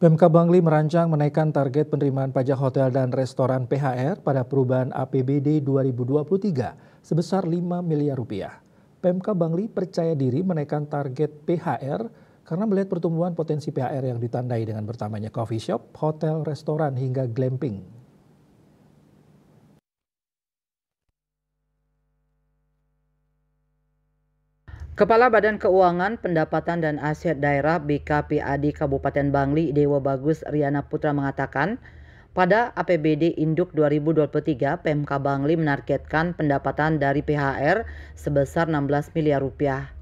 PMK Bangli merancang menaikkan target penerimaan pajak hotel dan restoran PHR pada perubahan APBD 2023 sebesar 5 miliar rupiah. PMK Bangli percaya diri menaikkan target PHR karena melihat pertumbuhan potensi PHR yang ditandai dengan bertambahnya coffee shop, hotel, restoran, hingga glamping Kepala Badan Keuangan, Pendapatan dan Aset Daerah BKPAD Kabupaten Bangli Dewa Bagus Riana Putra mengatakan, pada APBD Induk 2023, PMK Bangli menargetkan pendapatan dari PHR sebesar 16 miliar rupiah.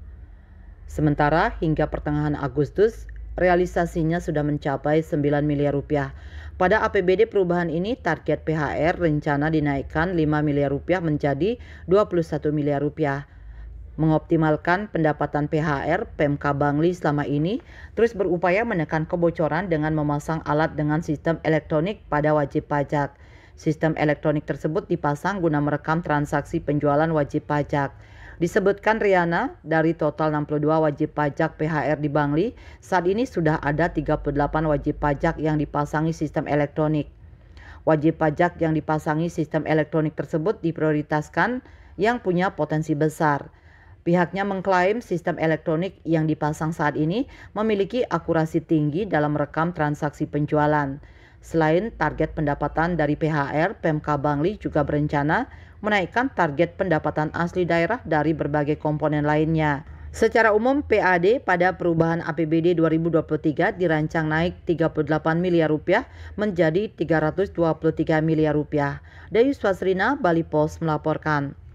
Sementara hingga pertengahan Agustus, realisasinya sudah mencapai 9 miliar rupiah. Pada APBD perubahan ini target PHR rencana dinaikkan 5 miliar rupiah menjadi 21 miliar rupiah mengoptimalkan pendapatan PHR PMK Bangli selama ini, terus berupaya menekan kebocoran dengan memasang alat dengan sistem elektronik pada wajib pajak. Sistem elektronik tersebut dipasang guna merekam transaksi penjualan wajib pajak. Disebutkan Riana, dari total 62 wajib pajak PHR di Bangli, saat ini sudah ada 38 wajib pajak yang dipasangi sistem elektronik. Wajib pajak yang dipasangi sistem elektronik tersebut diprioritaskan yang punya potensi besar. Pihaknya mengklaim sistem elektronik yang dipasang saat ini memiliki akurasi tinggi dalam merekam transaksi penjualan. Selain target pendapatan dari PHR, PMK Bangli juga berencana menaikkan target pendapatan asli daerah dari berbagai komponen lainnya. Secara umum PAD pada perubahan APBD 2023 dirancang naik 38 miliar rupiah menjadi 323 miliar rupiah. Dayu Swasrina, Bali Post melaporkan.